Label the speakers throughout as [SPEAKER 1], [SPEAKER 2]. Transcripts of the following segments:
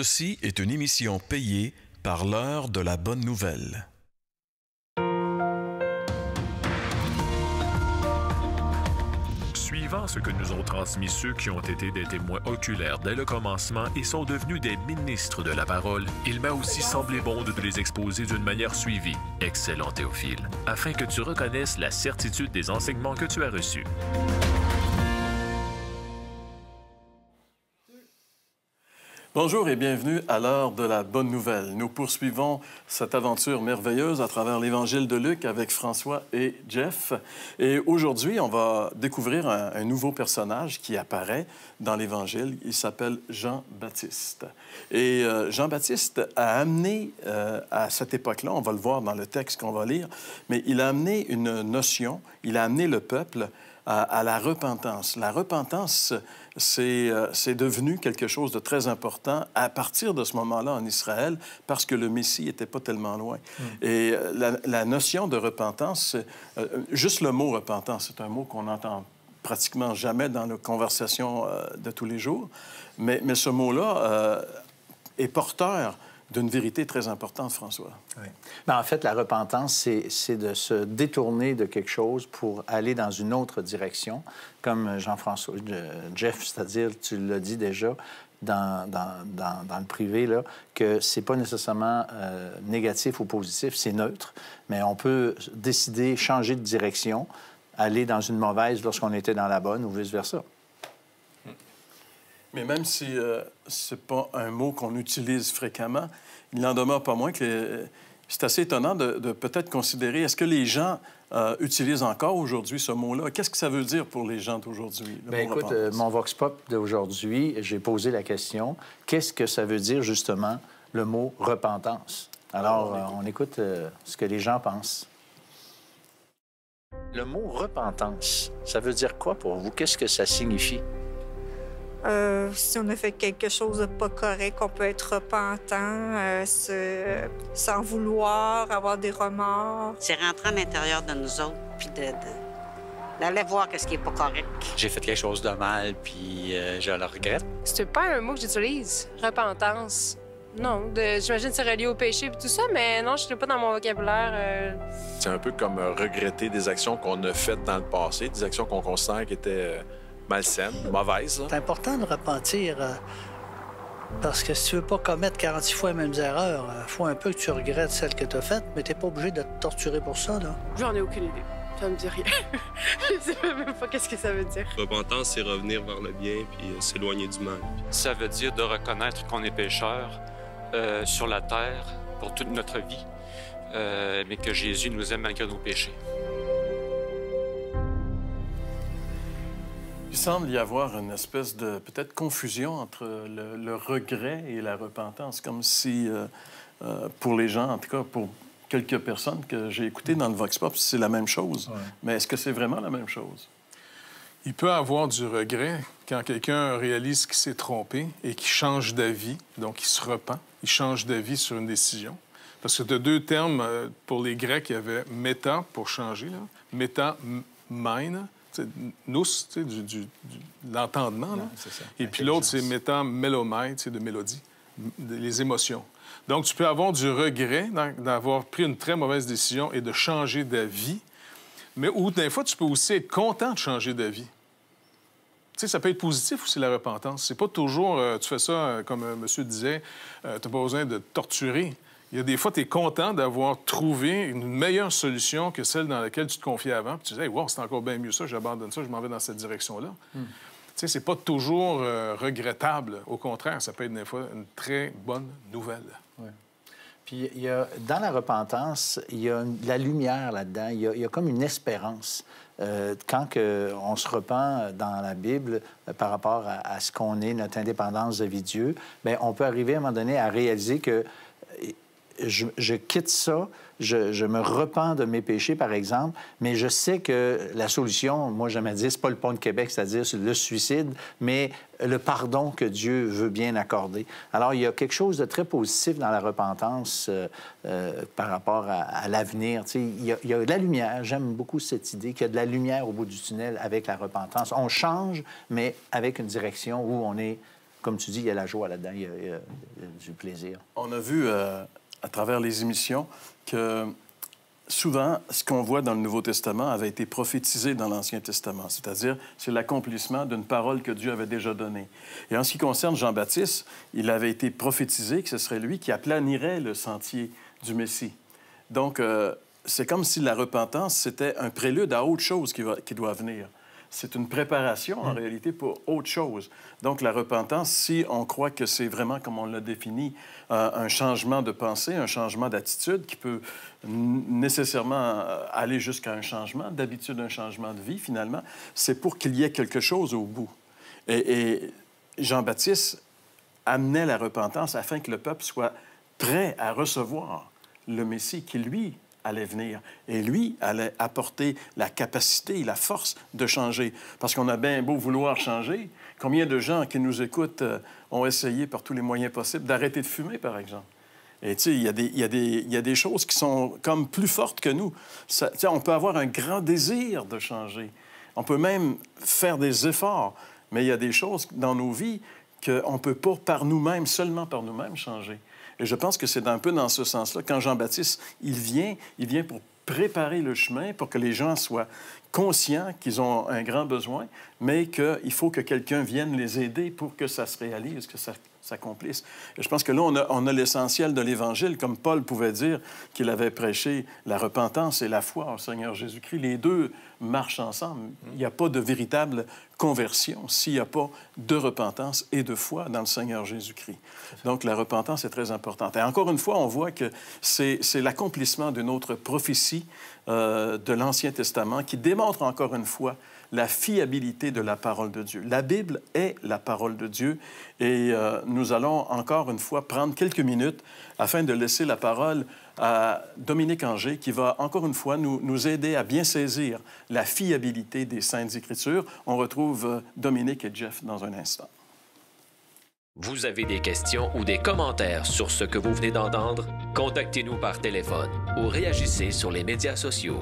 [SPEAKER 1] Ceci est une émission payée par l'heure de la bonne nouvelle.
[SPEAKER 2] Suivant ce que nous ont transmis ceux qui ont été des témoins oculaires dès le commencement et sont devenus des ministres de la parole, il m'a aussi semblé bon de les exposer d'une manière suivie, excellent Théophile, afin que tu reconnaisses la certitude des enseignements que tu as reçus.
[SPEAKER 1] Bonjour et bienvenue à l'heure de la bonne nouvelle. Nous poursuivons cette aventure merveilleuse à travers l'évangile de Luc avec François et Jeff. Et aujourd'hui, on va découvrir un, nouveau personnage qui apparaît dans l'évangile. Il s'appelle Jean-Baptiste. Et euh, Jean-Baptiste a amené euh, à cette époque-là, on va le voir dans le texte qu'on va lire, mais il a amené une notion, il a amené le peuple à, la repentance. La repentance, euh, c'est devenu quelque chose de très important à partir de ce moment-là en Israël, parce que le Messie n'était pas tellement loin. Mm. Et euh, la, notion de repentance, euh, juste le mot repentance, c'est un mot qu'on n'entend pratiquement jamais dans nos conversations de tous les jours, mais, mais ce mot-là est porteur d'une vérité très importante, François. Ben, en fait, la
[SPEAKER 3] repentance, c'est de se détourner de quelque chose pour aller dans une autre direction, comme Jean-François, Jeff, c'est-à-dire, tu l'as dit déjà, dans, le privé, là, que c'est pas nécessairement euh, négatif ou positif, c'est neutre, mais on peut décider, changer de direction, aller dans une mauvaise lorsqu'on était dans la bonne ou vice-versa.
[SPEAKER 1] Mais même si euh, ce n'est pas un mot qu'on utilise fréquemment, il n'en demeure pas moins que euh, c'est assez étonnant de, peut-être considérer est-ce que les gens euh, utilisent encore aujourd'hui ce mot-là. Qu'est-ce que ça veut dire pour les gens d'aujourd'hui? Le ben écoute, mon
[SPEAKER 3] Vox Pop d'aujourd'hui, j'ai posé la question qu'est-ce que ça veut dire justement le mot repentance? Alors, ah, on écoute, ce que les gens pensent. Le mot repentance, ça veut dire quoi pour vous? Qu'est-ce que ça signifie?
[SPEAKER 4] Euh, si on a fait quelque chose de pas correct, on peut être repentant, euh, sans vouloir, avoir des remords.
[SPEAKER 1] C'est rentrer à l'intérieur de nous autres, puis d'aller voir ce qui est pas correct.
[SPEAKER 3] J'ai fait quelque chose de mal, puis euh, je le regrette.
[SPEAKER 4] C'est pas un mot que j'utilise, repentance. Non, j'imagine que c'est relié au péché et tout ça, mais non, je ne pas dans mon vocabulaire. Euh.
[SPEAKER 1] C'est un peu comme regretter des actions qu'on a faites dans le passé, des actions qu'on considère qui étaient malsaine, mauvaise.
[SPEAKER 3] C'est important de repentir euh, parce que si tu veux pas commettre 46 fois les mêmes erreurs, il euh, faut un peu que tu regrettes celles que tu as faites, mais t'es pas obligé de te torturer pour ça.
[SPEAKER 2] J'en ai aucune idée. Ça me dit rien. je sais même pas qu'est-ce que ça veut
[SPEAKER 4] dire. Repentance, c'est revenir vers le bien puis euh, s'éloigner du mal. Ça veut dire de reconnaître qu'on
[SPEAKER 2] est pécheur sur la terre pour toute notre vie, mais que Jésus nous aime malgré nos péchés.
[SPEAKER 1] Il semble y avoir une espèce de peut-être confusion entre le, regret et la repentance, comme si euh, euh, pour les gens, en tout cas pour quelques personnes que j'ai écoutées dans le Vox Pop, c'est la même chose. Mais est-ce que c'est vraiment la même chose?
[SPEAKER 5] Il peut avoir du regret quand quelqu'un réalise qu'il s'est trompé et qu'il change d'avis, donc il se repent, il change d'avis sur une décision. Parce que de deux termes, euh, pour les Grecs, il y avait méta pour changer, là. méta, mine, nous, du, de l'entendement. Et puis l'autre, c'est mettant mélomètre, de mélodie, les émotions. Donc, tu peux avoir du regret d'avoir pris une très mauvaise décision et de changer d'avis, mais ou des fois, tu peux aussi être content de changer d'avis. Tu sais, ça peut être positif aussi, la repentance. C'est pas toujours, euh, tu fais ça, euh, comme euh, monsieur disait, tu n'as pas besoin de torturer il y a des fois, tu es content d'avoir trouvé une meilleure solution que celle dans laquelle tu te confiais avant. Puis tu disais, c'est encore bien mieux ça, j'abandonne ça, je m'en vais dans cette direction-là.
[SPEAKER 1] Hmm. Tu
[SPEAKER 5] sais, c'est pas toujours euh, regrettable. Au contraire, ça peut être des fois une très bonne nouvelle.
[SPEAKER 3] Puis il y a, dans la repentance, il y a de la lumière là-dedans. Il y, a, comme une espérance. Euh, quand que on se repent euh, dans la Bible par rapport à, ce qu'on est, notre indépendance de vie de Dieu, ben, on peut arriver à un moment donné à réaliser que je, quitte ça, je, me repens de mes péchés, par exemple, mais je sais que la solution, moi j'aime dire, c'est pas le pont de Québec, c'est-à-dire le suicide, mais le pardon que Dieu veut bien accorder. Alors, il y a quelque chose de très positif dans la repentance euh, euh, par rapport à, l'avenir. Il y, a, il y a de la lumière. J'aime beaucoup cette idée qu'il y a de la lumière au bout du tunnel avec la repentance. On change, mais avec une direction où on est, comme tu dis, il y a la joie là-dedans, il, y a
[SPEAKER 1] du plaisir. On a vu... Euh, à travers les émissions que souvent, ce qu'on voit dans le Nouveau Testament avait été prophétisé dans l'Ancien Testament, c'est-à-dire c'est l'accomplissement d'une parole que Dieu avait déjà donnée. Et en ce qui concerne Jean-Baptiste, il avait été prophétisé que ce serait lui qui aplanirait le sentier du Messie. Donc, euh, c'est comme si la repentance, c'était un prélude à autre chose qui doit venir c'est une préparation en mm. réalité pour autre chose. Donc la repentance, si on croit que c'est vraiment, comme on l'a défini, euh, un changement de pensée, un changement d'attitude qui peut nécessairement euh, aller jusqu'à un changement d'habitude, un changement de vie finalement, c'est pour qu'il y ait quelque chose au bout. et Jean-Baptiste amenait la repentance afin que le peuple soit prêt à recevoir le Messie qui, lui, allait venir. Et lui allait apporter la capacité, la force de changer. Parce qu'on a bien beau vouloir changer. Combien de gens qui nous écoutent euh, ont essayé par tous les moyens possibles d'arrêter de fumer, par exemple? Et tu sais, il y, y, a des choses qui sont comme plus fortes que nous. Tu sais, on peut avoir un grand désir de changer. On peut même faire des efforts. Mais il y a des choses dans nos vies qu'on ne peut pas par nous-mêmes, seulement par nous-mêmes, changer. Et je pense que c'est un peu dans ce sens-là. Quand Jean-Baptiste, il vient, il vient pour préparer le chemin, pour que les gens soient conscients qu'ils ont un grand besoin, mais qu'il faut que quelqu'un vienne les aider pour que ça se réalise, que ça s'accomplisse. Je pense que là, on a, l'essentiel de l'Évangile, comme Paul pouvait dire qu'il avait prêché la repentance et la foi au Seigneur Jésus-Christ. Les deux marchent ensemble. Il n'y a pas de véritable conversion s'il n'y a pas de repentance et de foi dans le Seigneur Jésus-Christ. Donc la repentance est très importante. Et encore une fois, on voit que c'est l'accomplissement d'une autre prophétie euh, de l'Ancien Testament qui démontre encore une fois la fiabilité de la parole de Dieu. La Bible est la parole de Dieu et euh, nous allons encore une fois prendre quelques minutes afin de laisser la parole à Dominique Anger qui va encore une fois nous aider à bien saisir la fiabilité des Saintes Écritures. On retrouve euh, Dominique et Jeff dans un instant.
[SPEAKER 2] Vous avez des questions ou des commentaires sur ce que vous venez d'entendre? Contactez-nous par téléphone ou réagissez sur les médias sociaux.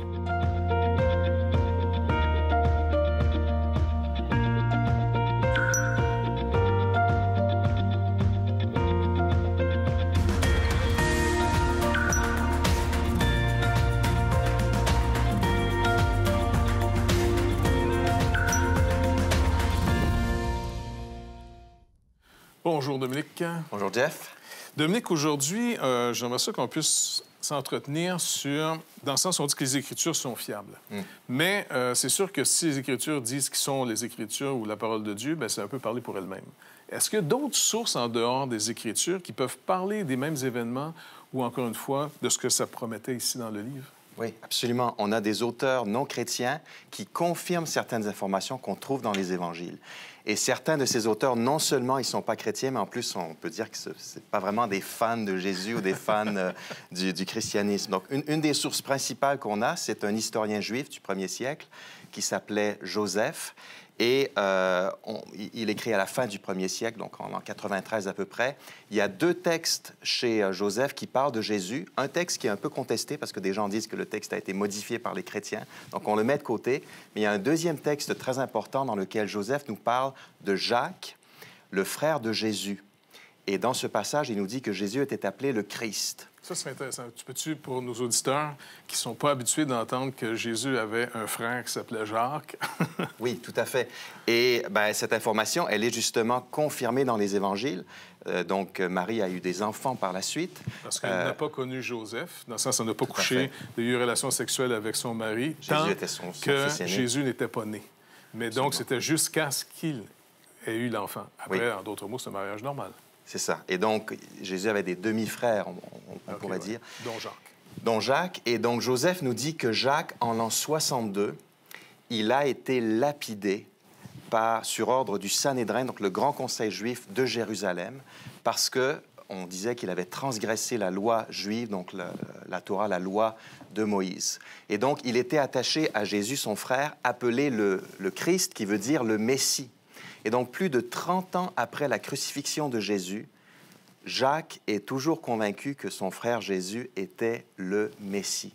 [SPEAKER 5] Bonjour, Jeff. Dominique, aujourd'hui, euh, j'aimerais ça qu'on puisse s'entretenir sur... Dans le sens, on dit que les Écritures sont fiables. Hmm. Mais euh, c'est sûr que si les Écritures disent qu'ils sont les Écritures ou la parole de Dieu, bien, c'est un peu parler pour elles-mêmes. Est-ce que d'autres sources en dehors des Écritures
[SPEAKER 6] qui peuvent parler des mêmes événements ou, encore une fois, de ce que ça promettait ici dans le livre? Oui, absolument. On a des auteurs non chrétiens qui confirment certaines informations qu'on trouve dans les évangiles. Et certains de ces auteurs, non seulement ils ne sont pas chrétiens, mais en plus, on peut dire que ce n'est pas vraiment des fans de Jésus ou des fans euh, du, christianisme. Donc, une, une des sources principales qu'on a, c'est un historien juif du 1er siècle qui s'appelait Joseph et euh, il écrit à la fin du 1er siècle, donc en, en, 93 à peu près. Il y a deux textes chez euh, Joseph qui parlent de Jésus. Un texte qui est un peu contesté parce que des gens disent que le texte a été modifié par les chrétiens. Donc on le met de côté. Mais il y a un deuxième texte très important dans lequel Joseph nous parle de Jacques, le frère de Jésus. Et dans ce passage, il nous dit que Jésus était appelé le Christ.
[SPEAKER 5] Ça, c'est intéressant. Tu peux-tu, pour nos auditeurs qui ne sont
[SPEAKER 6] pas habitués d'entendre que Jésus avait un frère qui s'appelait Jacques? oui, tout à fait. Et ben, cette information, elle est justement confirmée dans les évangiles. Euh, donc, Marie a eu des enfants par la suite. Parce qu'elle n'a euh,
[SPEAKER 5] pas connu Joseph, dans le
[SPEAKER 6] sens elle n'a pas couché. Elle n'a eu une
[SPEAKER 5] relation sexuelle avec son mari, Jésus était son, que Jésus n'était pas né. Mais donc, c'était jusqu'à ce qu'il ait eu l'enfant. Après, en d'autres mots, c'est un mariage normal.
[SPEAKER 6] C'est ça. Et donc, Jésus avait des demi-frères, on, pourrait dire. Don Jacques. Dont Jacques. Et donc, Joseph nous dit que Jacques, en l'an 62, il a été lapidé par, sur ordre du Sanhédrin, donc le grand conseil juif de Jérusalem, parce que on disait qu'il avait transgressé la loi juive, donc la, Torah, la loi de Moïse. Et donc, il était attaché à Jésus, son frère, appelé le Christ, qui veut dire le Messie. Et donc, plus de 30 ans après la crucifixion de Jésus, Jacques est toujours convaincu que son frère Jésus était le Messie.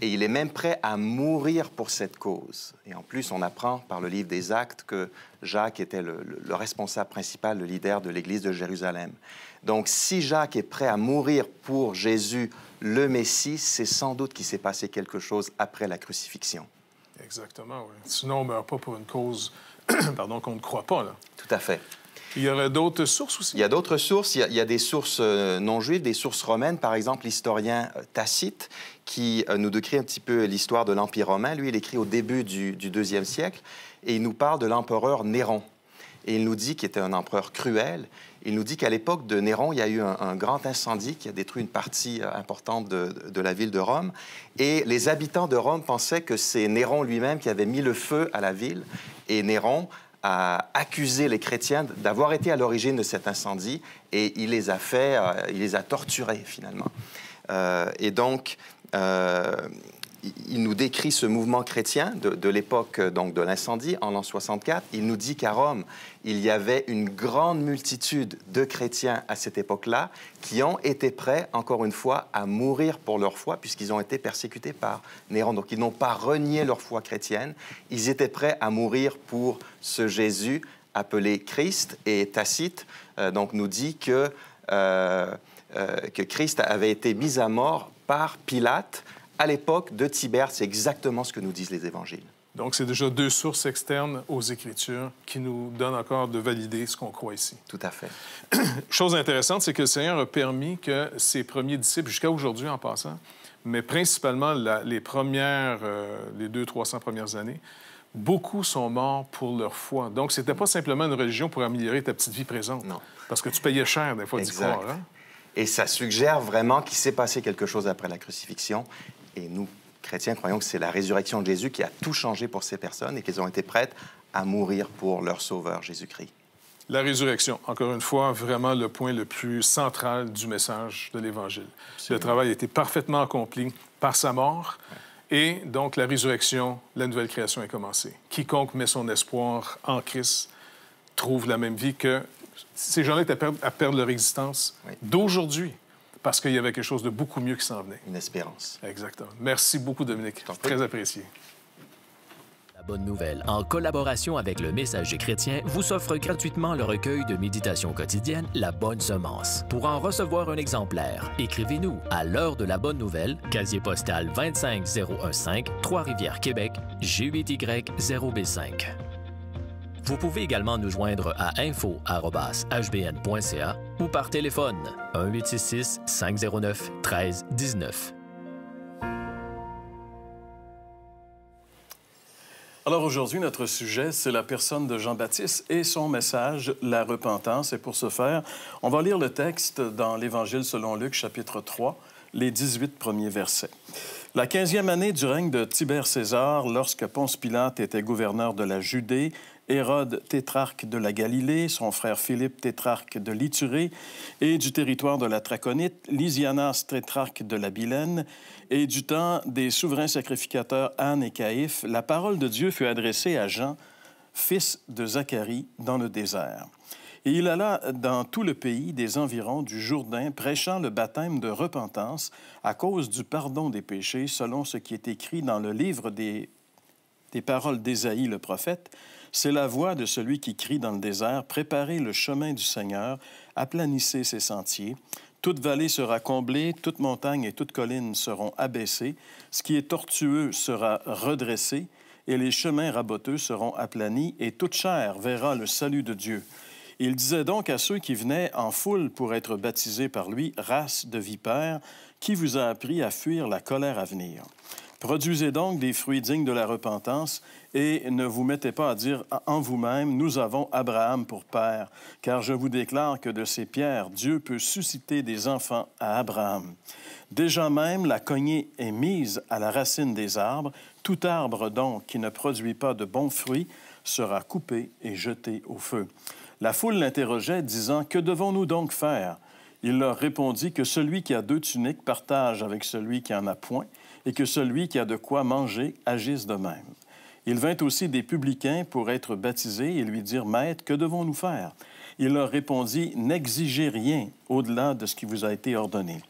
[SPEAKER 6] Et il est même prêt à mourir pour cette cause. Et en plus, on apprend par le livre des Actes que Jacques était le, responsable principal, le leader de l'Église de Jérusalem. Donc si Jacques est prêt à mourir pour Jésus, le Messie, c'est sans doute qu'il s'est passé quelque chose après la crucifixion.
[SPEAKER 5] Exactement, oui. Sinon, on ne meurt pas pour une cause
[SPEAKER 6] pardon, qu'on ne croit pas. Là. Tout à fait. Il y aurait d'autres sources aussi? Il y a d'autres sources. Il y a, des sources euh, non juives, des sources romaines. Par exemple, l'historien euh, Tacite, qui euh, nous décrit un petit peu l'histoire de l'Empire romain. Lui, il écrit au début du, du deuxième siècle et il nous parle de l'empereur Néron. Et il nous dit qu'il était un empereur cruel il nous dit qu'à l'époque de Néron, il y a eu un, grand incendie qui a détruit une partie euh, importante de, la ville de Rome. Et les habitants de Rome pensaient que c'est Néron lui-même qui avait mis le feu à la ville. Et Néron a accusé les chrétiens d'avoir été à l'origine de cet incendie et il les a fait, euh, il les a torturés finalement. Euh, et donc, il nous décrit ce mouvement chrétien de, l'époque euh, donc de l'incendie en l'an 64. Il nous dit qu'à Rome, il y avait une grande multitude de chrétiens à cette époque-là qui ont été prêts, encore une fois, à mourir pour leur foi puisqu'ils ont été persécutés par Néron. Donc ils n'ont pas renié leur foi chrétienne. Ils étaient prêts à mourir pour ce Jésus appelé Christ. Et Tacite euh, donc nous dit que, euh, que Christ avait été mis à mort par Pilate à l'époque de Tibère, c'est exactement ce que nous disent les évangiles.
[SPEAKER 5] Donc, c'est déjà deux sources externes aux Écritures qui nous donnent encore de valider ce qu'on croit ici. Tout à fait. Chose intéressante, c'est que le Seigneur a permis que ses premiers disciples, jusqu'à aujourd'hui en passant, mais principalement les premières, euh, les deux, 300 premières années, beaucoup sont morts pour leur foi. Donc, c'était pas simplement une religion pour améliorer ta petite vie présente. Non. Parce que tu payais cher
[SPEAKER 6] des fois d'y croire. Hein? Et ça suggère vraiment qu'il s'est passé quelque chose après la crucifixion et nous, chrétiens, croyons que c'est la résurrection de Jésus qui a tout changé pour ces personnes et qu'elles ont été prêtes à mourir pour leur Sauveur Jésus-Christ.
[SPEAKER 5] La résurrection, encore une fois, vraiment le point le plus central du message de l'Évangile. Le travail a été parfaitement accompli par sa mort. Et donc la résurrection, la nouvelle création est commencée. Quiconque met son espoir en Christ trouve la même vie que ces gens-là à, à perdre leur existence d'aujourd'hui parce qu'il y avait quelque chose de beaucoup mieux qui s'en venait. Une espérance. Exactement. Merci beaucoup, Dominique. Très apprécié.
[SPEAKER 2] La bonne nouvelle, en collaboration avec le Messager chrétien, vous offre gratuitement le recueil de méditation quotidienne La Bonne Semence. Pour en recevoir un exemplaire, écrivez-nous à l'heure de la bonne nouvelle, casier postal 25015, Trois-Rivières, Québec, G8Y 0B5. Vous pouvez également nous joindre à info.hbn.ca ou par téléphone 1 866 509 1319.
[SPEAKER 1] Alors aujourd'hui, notre sujet, c'est la personne de Jean-Baptiste et son message, la repentance. Et pour ce faire, on va lire le texte dans l'Évangile selon Luc, chapitre 3, les 18 premiers versets. La 15e année du règne de Tibère César, lorsque Ponce Pilate était gouverneur de la Judée, Hérode, tétrarque de la Galilée, son frère Philippe, tétrarque de l'Iturée, et du territoire de la Traconite, Lysianas, tétrarque de la Bilène, et du temps des souverains sacrificateurs Anne et Caïphe, la parole de Dieu fut adressée à Jean, fils de Zacharie, dans le désert. Et il alla dans tout le pays des environs du Jourdain, prêchant le baptême de repentance à cause du pardon des péchés, selon ce qui est écrit dans le livre des, des paroles d'Ésaïe le prophète. C'est la voix de celui qui crie dans le désert, Préparez le chemin du Seigneur, aplanissez ses sentiers. Toute vallée sera comblée, toute montagne et toute colline seront abaissées, ce qui est tortueux sera redressé, et les chemins raboteux seront aplanis, et toute chair verra le salut de Dieu. Il disait donc à ceux qui venaient en foule pour être baptisés par lui, Race de vipères, qui vous a appris à fuir la colère à venir Produisez donc des fruits dignes de la repentance, et ne vous mettez pas à dire ah, en vous-même, nous avons Abraham pour père, car je vous déclare que de ces pierres, Dieu peut susciter des enfants à Abraham. Déjà même, la cognée est mise à la racine des arbres. Tout arbre donc qui ne produit pas de bons fruits sera coupé et jeté au feu. La foule l'interrogeait, disant, Que devons-nous donc faire Il leur répondit que celui qui a deux tuniques partage avec celui qui en a point, et que celui qui a de quoi manger agisse de même. Il vint aussi des publicains pour être baptisés et lui dire, Maître, que devons-nous faire Il leur répondit, N'exigez rien au-delà de ce qui vous a été ordonné.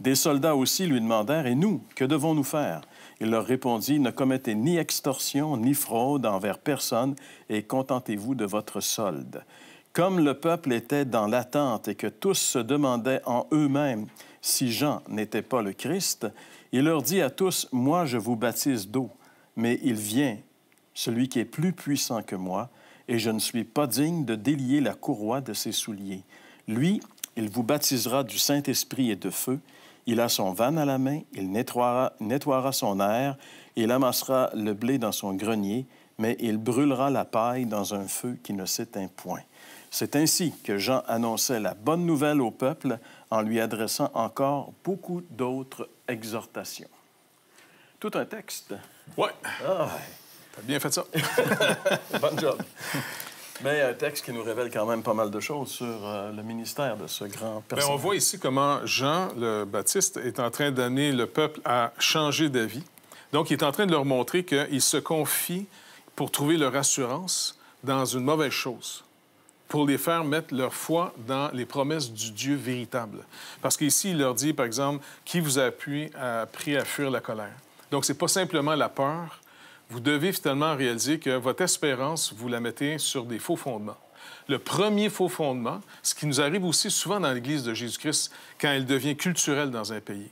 [SPEAKER 1] Des soldats aussi lui demandèrent, Et nous, que devons-nous faire Il leur répondit, Ne commettez ni extorsion ni fraude envers personne et contentez-vous de votre solde. Comme le peuple était dans l'attente et que tous se demandaient en eux-mêmes si Jean n'était pas le Christ, il leur dit à tous, Moi je vous baptise d'eau, mais il vient celui qui est plus puissant que moi, et je ne suis pas digne de délier la courroie de ses souliers. Lui, il vous baptisera du Saint-Esprit et de feu. Il a son van à la main, il nettoiera, nettoiera son air, il amassera le blé dans son grenier, mais il brûlera la paille dans un feu qui ne s'éteint point. C'est ainsi que Jean annonçait la bonne nouvelle au peuple en lui adressant encore beaucoup d'autres exhortations. Tout un texte. Ouais. Ah bien fait ça. Bon job. Mais un euh, texte qui nous révèle quand même pas mal de choses sur euh, le ministère de ce grand personnage. on
[SPEAKER 5] voit ici comment Jean le Baptiste est en train d'amener le peuple à changer d'avis. Donc, il est en train de leur montrer qu'il se confie pour trouver leur assurance dans une mauvaise chose, pour les faire mettre leur foi dans les promesses du Dieu véritable. Parce qu'ici, il leur dit, par exemple, qui vous a à, pris à fuir la colère. Donc, c'est pas simplement la peur, vous devez finalement réaliser que votre espérance, vous la mettez sur des faux fondements. Le premier faux fondement, ce qui nous arrive aussi souvent dans l'Église de Jésus-Christ quand elle devient culturelle dans un pays.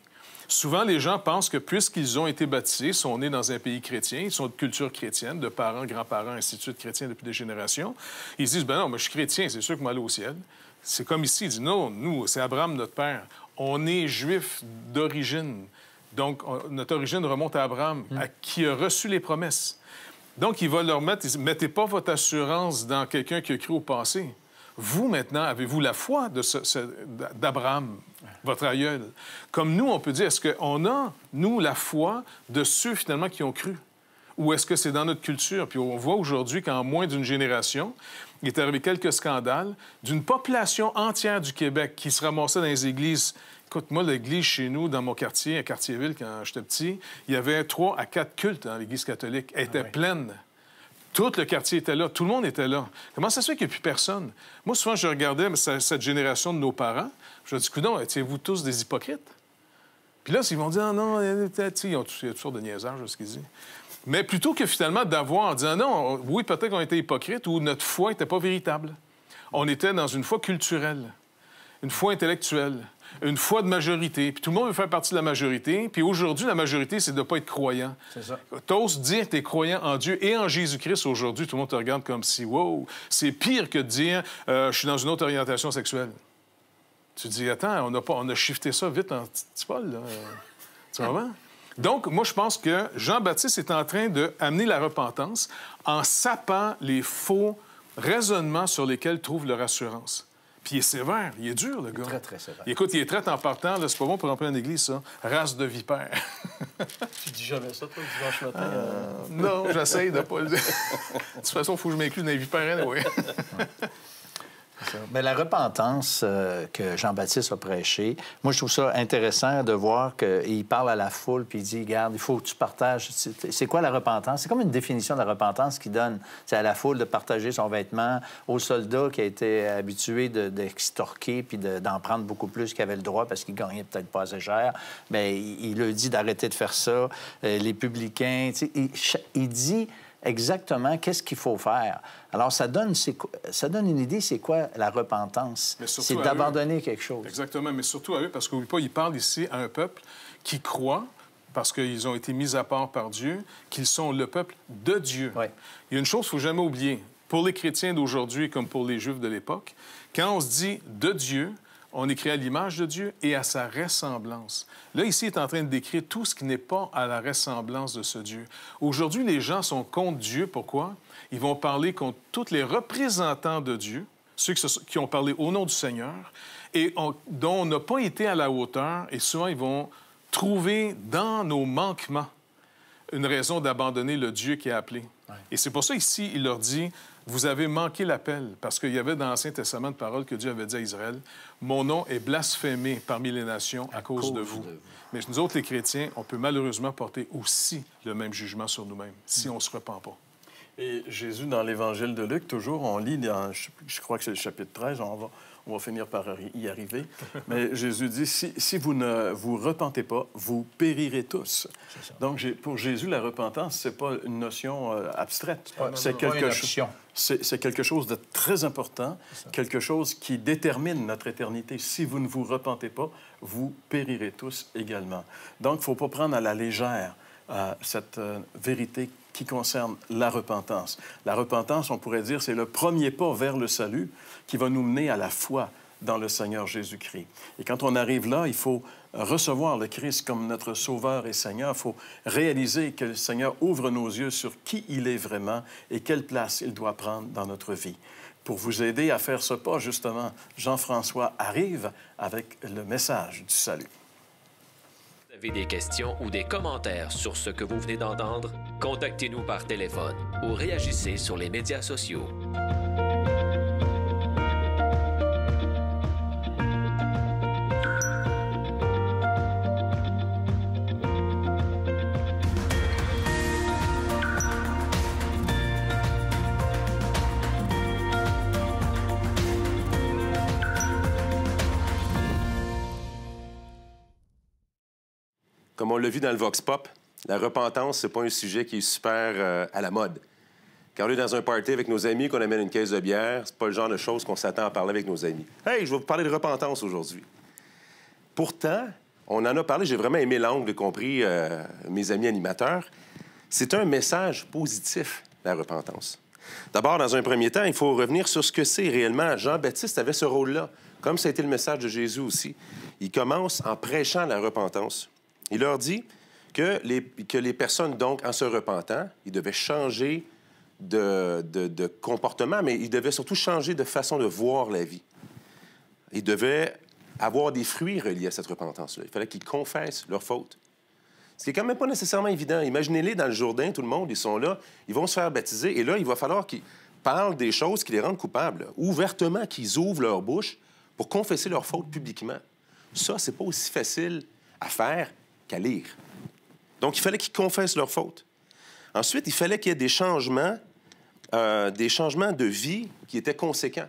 [SPEAKER 5] Souvent, les gens pensent que puisqu'ils ont été baptisés, sont nés dans un pays chrétien, ils sont de culture chrétienne, de parents, grands-parents, instituts chrétiens depuis des générations, ils disent, ben non, moi je suis chrétien, c'est sûr que moi, au ciel. C'est comme ici, ils disent « non, nous, c'est Abraham, notre père. On est juif d'origine. Donc, notre origine remonte à Abraham, mm. à qui a reçu les promesses. Donc, il va leur mettre, mettez pas votre assurance dans quelqu'un qui a cru au passé. Vous, maintenant, avez-vous la foi d'Abraham, votre aïeul? Comme nous, on peut dire, est-ce qu'on a, nous, la foi de ceux, finalement, qui ont cru? Ou est-ce que c'est dans notre culture? Puis on voit aujourd'hui qu'en moins d'une génération, il est arrivé quelques scandales d'une population entière du Québec qui se ramassait dans les églises Écoute, moi, l'église chez nous, dans mon quartier, à ville quand j'étais petit, il y avait trois à quatre cultes dans l'église catholique. Elle était ah pleine. Tout le quartier était là, tout le monde était là. Comment ça se fait qu'il n'y a plus personne? Moi, souvent, je regardais cette génération de nos parents. Je leur dis, coudons, étiez-vous tous des hypocrites? Puis là, ils vont dire, ah Non, non, ils ont toutes sortes de niaisages, ce qu'ils disent. Mais plutôt que finalement d'avoir, en disant, non, oui, peut-être qu'on était hypocrites ou notre foi n'était pas véritable. On était dans une foi culturelle, une foi intellectuelle une foi de majorité. Puis tout le monde veut faire partie de la majorité. Puis aujourd'hui, la majorité, c'est de ne pas être croyant. C'est ça. T'oses dire que tu es croyant en Dieu et en Jésus-Christ aujourd'hui, tout le monde te regarde comme si, wow, c'est pire que de dire, euh, je suis dans une autre orientation sexuelle. Tu te dis, attends, on a, pas, on a shifté ça vite en petit là. Tu comprends? Donc, moi, je pense que Jean-Baptiste est en train d'amener la repentance en sapant les faux raisonnements sur lesquels trouve leur assurance. Puis il est sévère, il est dur, le gars. Très, très sévère. Écoute, il est très en partant, c'est pas bon pour remplir une église, ça. Race de vipère.
[SPEAKER 1] tu dis jamais ça, toi, le dimanche matin? Euh, euh? Non, j'essaye de pas le
[SPEAKER 5] dire. de toute façon, il faut que je m'inclue dans les
[SPEAKER 2] vipères, oui.
[SPEAKER 3] Mais la repentance euh, que Jean-Baptiste a prêchée, moi, je trouve ça intéressant de voir qu'il parle à la foule puis il dit Garde, il faut que tu partages. C'est quoi la repentance C'est comme une définition de la repentance qui donne c'est à la foule de partager son vêtement, au soldat qui a été habitué d'extorquer de, puis d'en prendre beaucoup plus qu'il avait le droit parce qu'il gagnait peut-être pas assez cher. Mais ben, il, lui dit d'arrêter de faire ça. Euh, les publicains, il, il dit exactement qu'est-ce qu'il faut faire. Alors, ça donne, ça donne une idée, c'est quoi la repentance? C'est d'abandonner quelque chose.
[SPEAKER 5] Exactement, mais surtout à eux, parce qu'oublie pas, ils parlent ici à un peuple qui croit, parce qu'ils ont été mis à part par Dieu, qu'ils sont le peuple de Dieu. Il y a une chose qu'il ne faut jamais oublier, pour les chrétiens d'aujourd'hui comme pour les juifs de l'époque, quand on se dit de Dieu, on écrit à l'image de Dieu et à sa ressemblance. Là, ici, il est en train de décrire tout ce qui n'est pas à la ressemblance de ce Dieu. Aujourd'hui, les gens sont contre Dieu. Pourquoi? Ils vont parler contre tous les représentants de Dieu, ceux qui ont parlé au nom du Seigneur, et dont on n'a pas été à la hauteur, et souvent, ils vont trouver dans nos manquements une raison d'abandonner le Dieu qui a appelé. Et c'est pour ça ici, il leur dit, vous avez manqué l'appel, parce qu'il y avait dans l'Ancien Testament de parole que Dieu avait dit à Israël, Mon nom est blasphémé parmi les nations à, cause, de, vous. Mais nous autres, les chrétiens, on peut malheureusement porter aussi le même jugement sur nous-mêmes, si on ne se repent pas.
[SPEAKER 1] Et Jésus, dans l'évangile de Luc, toujours, on lit, je crois que c'est le chapitre 13, on va, on va finir par y arriver, mais Jésus dit, si, vous ne vous repentez pas, vous périrez tous. Donc, pour Jésus, la repentance, c'est pas une notion euh, abstraite. C'est quelque chose... C'est quelque chose de très important, quelque chose qui détermine notre éternité. Si vous ne vous repentez pas, vous périrez tous également. Donc, il ne faut pas prendre à la légère euh, cette euh, vérité qui concerne la repentance. La repentance, on pourrait dire, c'est le premier pas vers le salut qui va nous mener à la foi dans le Seigneur Jésus-Christ. Et quand on arrive là, il faut recevoir le Christ comme notre Sauveur et Seigneur. Il faut réaliser que le Seigneur ouvre nos yeux sur qui il est vraiment et quelle place il doit prendre dans notre vie. Pour vous aider à faire ce pas, justement, Jean-François arrive avec le message du salut
[SPEAKER 2] avez des questions ou des commentaires sur ce que vous venez d'entendre, contactez-nous par téléphone ou réagissez sur les médias sociaux.
[SPEAKER 4] l'a vu dans le vox pop, la repentance, c'est pas un sujet qui est super euh, à la mode. Quand on est dans un party avec nos amis, qu'on amène une caisse de bière, c'est pas le genre de choses qu'on s'attend à parler avec nos amis. Hey, je vais vous parler de repentance aujourd'hui. Pourtant, on en a parlé, j'ai vraiment aimé l'angle, y compris euh, mes amis animateurs. C'est un message positif, la repentance. D'abord, dans un premier temps, il faut revenir sur ce que c'est réellement. Jean-Baptiste avait ce rôle-là, comme ça a été le message de Jésus aussi. Il commence en prêchant la repentance. Il leur dit que les, que les personnes, donc, en se repentant, ils devaient changer de, comportement, mais ils devaient surtout changer de façon de voir la vie. Ils devaient avoir des fruits reliés à cette repentance-là. Il fallait qu'ils confessent leurs fautes. Ce qui quand même pas nécessairement évident. Imaginez-les dans le Jourdain, tout le monde, ils sont là, ils vont se faire baptiser, et là, il va falloir qu'ils parlent des choses qui les rendent coupables, ouvertement, qu'ils ouvrent leur bouche pour confesser leurs fautes publiquement. Ça, c'est pas aussi facile à faire qu'à lire. Donc, il fallait qu'ils confessent leurs fautes. Ensuite, il fallait qu'il y ait des changements, euh, des changements de vie qui étaient conséquents.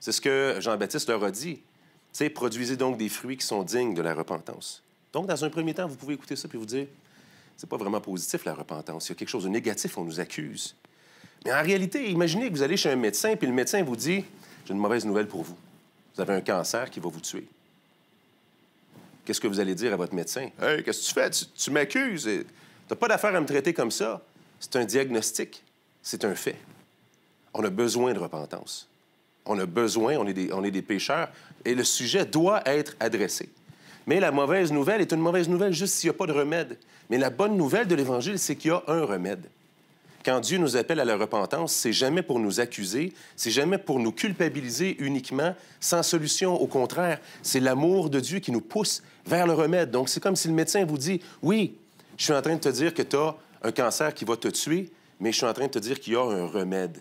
[SPEAKER 4] C'est ce que Jean-Baptiste leur a dit. C'est produisez donc des fruits qui sont dignes de la repentance. Donc, dans un premier temps, vous pouvez écouter ça puis vous dire, c'est pas vraiment positif la repentance. Il y a quelque chose de négatif, on nous accuse. Mais en réalité, imaginez que vous allez chez un médecin puis le médecin vous dit, j'ai une mauvaise nouvelle pour vous. Vous avez un cancer qui va vous tuer qu'est-ce que vous allez dire à votre médecin? Hey, qu'est-ce que tu fais? Tu, m'accuses. Tu n'as pas d'affaire à me traiter comme ça. C'est un diagnostic. C'est un fait. On a besoin de repentance. On a besoin, on est, on est des pécheurs, et le sujet doit être adressé. Mais la mauvaise nouvelle est une mauvaise nouvelle juste s'il n'y a pas de remède. Mais la bonne nouvelle de l'Évangile, c'est qu'il y a un remède quand Dieu nous appelle à la repentance, c'est jamais pour nous accuser, c'est jamais pour nous culpabiliser uniquement, sans solution. Au contraire, c'est l'amour de Dieu qui nous pousse vers le remède. Donc, c'est comme si le médecin vous dit, oui, je suis en train de te dire que tu as un cancer qui va te tuer, mais je suis en train de te dire qu'il y a un remède.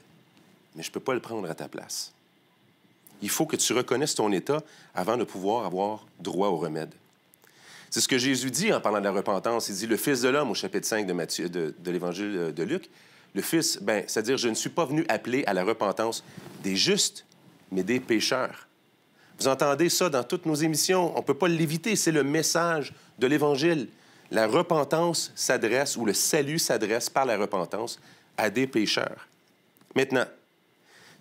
[SPEAKER 4] Mais je ne peux pas le prendre à ta place. Il faut que tu reconnaisses ton état avant de pouvoir avoir droit au remède. C'est ce que Jésus dit en parlant de la repentance. Il dit, le Fils de l'homme, au chapitre 5 de, de, de l'Évangile euh, de Luc, le Fils, ben, c'est-à-dire, je ne suis pas venu appeler à la repentance des justes, mais des pécheurs. Vous entendez ça dans toutes nos émissions, on ne peut pas l'éviter, c'est le message de l'Évangile. La repentance s'adresse, ou le salut s'adresse par la repentance à des pécheurs. Maintenant,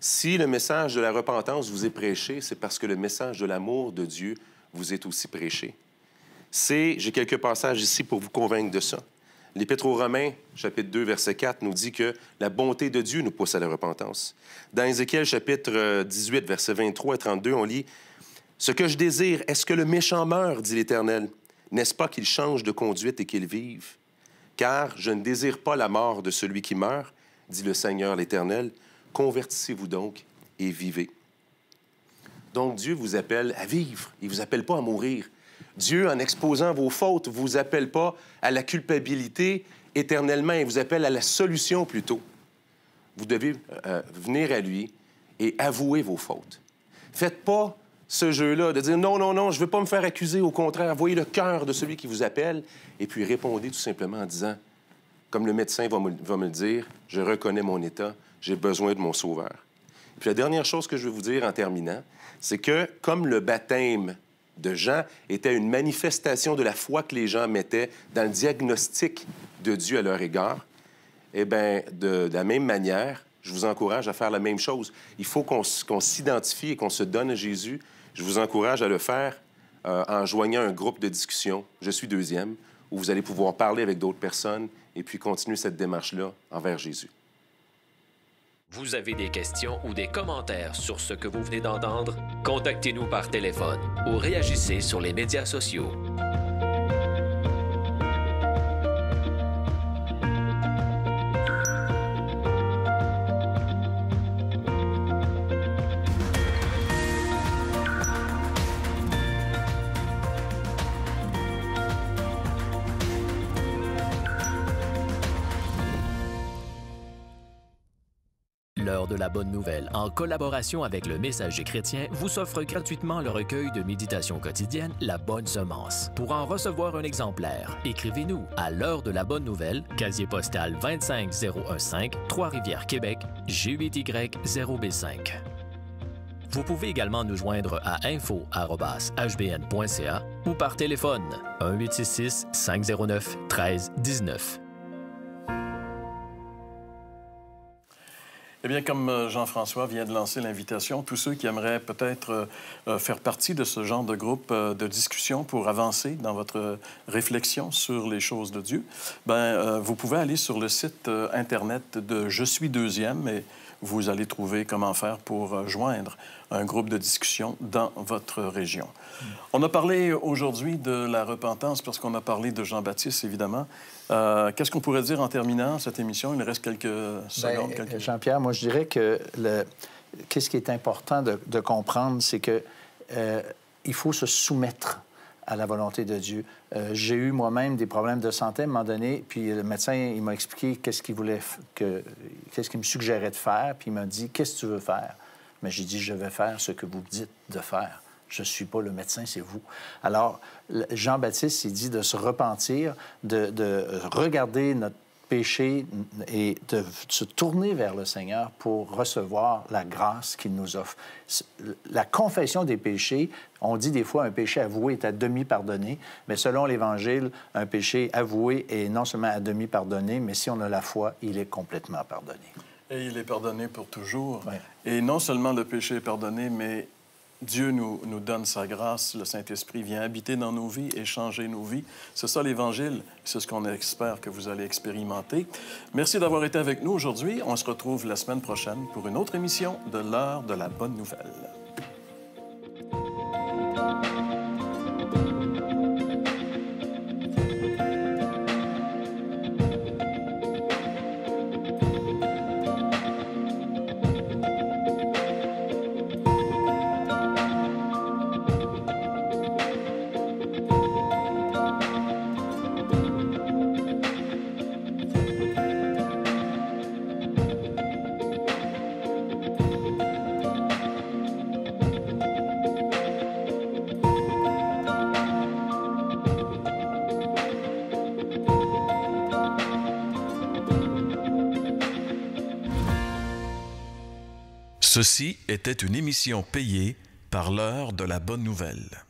[SPEAKER 4] si le message de la repentance vous est prêché, c'est parce que le message de l'amour de Dieu vous est aussi prêché. C'est, j'ai quelques passages ici pour vous convaincre de ça. L'Épître aux Romains, chapitre 2, verset 4, nous dit que la bonté de Dieu nous pousse à la repentance. Dans Ézéchiel, chapitre 18, euh, verset 23 et 32, on lit Ce que je désire, est-ce que le méchant meurt, dit l'Éternel N'est-ce pas qu'il change de conduite et qu'il vive Car je ne désire pas la mort de celui qui meurt, dit le Seigneur l'Éternel. Convertissez-vous donc et vivez. Donc Dieu vous appelle à vivre, il ne vous appelle pas à mourir. Dieu, en exposant vos fautes, vous appelle pas à la culpabilité éternellement, il vous appelle à la solution plutôt. Vous devez euh, euh, venir à lui et avouer vos fautes. Faites pas ce jeu-là de dire non, non, non, je veux pas me faire accuser. Au contraire, voyez le cœur de celui qui vous appelle et puis répondez tout simplement en disant, comme le médecin va me, le dire, je reconnais mon état, j'ai besoin de mon sauveur. puis la dernière chose que je veux vous dire en terminant, c'est que comme le baptême de Jean était une manifestation de la foi que les gens mettaient dans le diagnostic de Dieu à leur égard, eh bien, de, la même manière, je vous encourage à faire la même chose. Il faut qu'on s'identifie et qu'on se donne à Jésus. Je vous encourage à le faire euh, en joignant un groupe de discussion. Je suis deuxième, où vous allez pouvoir parler avec d'autres personnes et puis continuer cette démarche-là envers Jésus.
[SPEAKER 2] Vous avez des questions ou des commentaires sur ce que vous venez d'entendre? Contactez-nous par téléphone ou réagissez sur les médias sociaux. la bonne nouvelle, en collaboration avec le Messager chrétien, vous offre gratuitement le recueil de méditation quotidienne La Bonne Semence. Pour en recevoir un exemplaire, écrivez-nous à l'heure de la bonne nouvelle, casier postal 25015, Trois-Rivières, Québec, G8Y 0B5. Vous pouvez également nous joindre à info.hbn.ca ou par téléphone 1866 509 1319.
[SPEAKER 1] Eh bien, comme euh, Jean-François vient de lancer l'invitation, tous ceux qui aimeraient peut-être euh, euh, faire partie de ce genre de groupe de discussion pour avancer dans votre réflexion sur les choses de Dieu, ben, vous pouvez aller sur le site Internet de Je suis deuxième et vous allez trouver comment faire pour joindre un groupe de discussion dans votre région. Mm. On a parlé aujourd'hui de la repentance parce qu'on a parlé de Jean-Baptiste, évidemment. Euh, qu'est-ce qu'on pourrait dire en terminant cette émission? Il reste quelques ben, secondes. Jean-Pierre, moi, je dirais que
[SPEAKER 3] qu'est-ce qui est important de, comprendre, c'est que euh, il faut se soumettre à la volonté de Dieu. Euh, j'ai eu moi-même des problèmes de santé à un moment donné, puis le médecin, il m'a expliqué qu'est-ce qu'il voulait, qu'est-ce qu'il me suggérait de faire, puis il m'a dit, qu'est-ce que tu veux faire? Mais j'ai dit, je vais faire ce que vous dites de faire. Je ne suis pas le médecin, c'est vous. Alors, Jean-Baptiste, il dit de se repentir, de, regarder notre péché et de se tourner vers le Seigneur pour recevoir la grâce qu'il nous offre. La confession des péchés, on dit des fois un péché avoué est à demi pardonné, mais selon l'Évangile, un péché avoué est non seulement à demi pardonné, mais si on a la foi, il est complètement pardonné.
[SPEAKER 1] Et il est pardonné pour toujours. Et non seulement le péché est pardonné, mais Dieu nous, donne sa grâce, le Saint-Esprit vient habiter dans nos vies et changer nos vies. C'est ça l'Évangile, c'est ce qu'on espère que vous allez expérimenter. Merci d'avoir été avec nous aujourd'hui. On se retrouve la semaine prochaine pour une autre émission de l'heure de la bonne nouvelle. Ceci était une émission payée par l'heure de la bonne nouvelle.